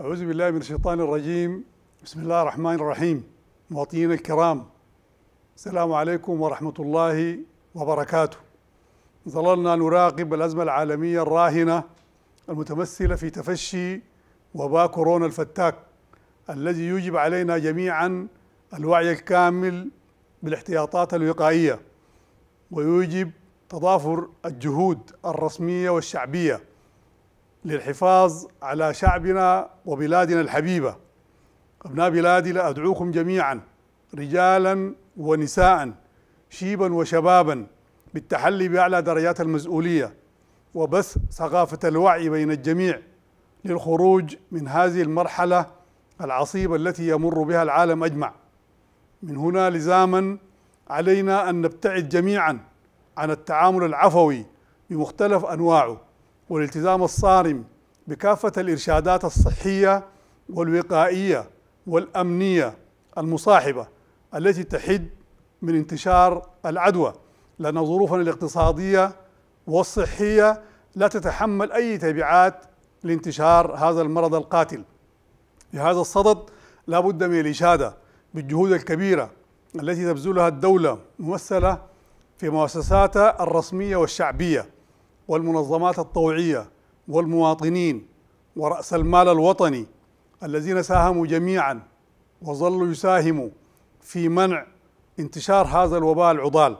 أعوذ بالله من الشيطان الرجيم بسم الله الرحمن الرحيم مواطنينا الكرام السلام عليكم ورحمة الله وبركاته ظللنا نراقب الأزمة العالمية الراهنة المتمثلة في تفشي وباء كورونا الفتاك الذي يجب علينا جميعا الوعي الكامل بالاحتياطات الوقائية ويجب تضافر الجهود الرسمية والشعبية للحفاظ على شعبنا وبلادنا الحبيبة أبناء بلادي لأدعوكم جميعا رجالا ونساء شيبا وشبابا بالتحلي بأعلى درجات المسؤولية وبث ثقافة الوعي بين الجميع للخروج من هذه المرحلة العصيبة التي يمر بها العالم أجمع من هنا لزاما علينا أن نبتعد جميعا عن التعامل العفوي بمختلف أنواعه والالتزام الصارم بكافة الإرشادات الصحية والوقائية والأمنية المصاحبة التي تحد من انتشار العدوى لأن ظروفنا الاقتصادية والصحية لا تتحمل أي تبعات لانتشار هذا المرض القاتل هذا الصدد لا بد من الإشادة بالجهود الكبيرة التي تبذلها الدولة ممثلة في مؤسساتها الرسمية والشعبية والمنظمات الطوعية والمواطنين ورأس المال الوطني الذين ساهموا جميعا وظلوا يساهموا في منع انتشار هذا الوباء العضال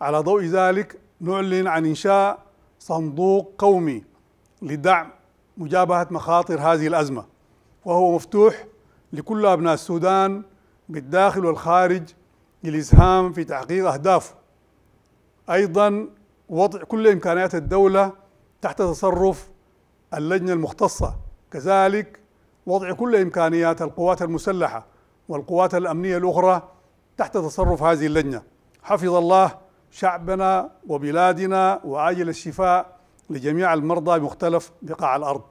على ضوء ذلك نعلن عن إنشاء صندوق قومي لدعم مجابهة مخاطر هذه الأزمة وهو مفتوح لكل أبناء السودان بالداخل والخارج للإسهام في تحقيق أهدافه أيضا وضع كل إمكانيات الدولة تحت تصرف اللجنة المختصة كذلك وضع كل إمكانيات القوات المسلحة والقوات الأمنية الأخرى تحت تصرف هذه اللجنة حفظ الله شعبنا وبلادنا وعاجل الشفاء لجميع المرضى بمختلف بقاع الأرض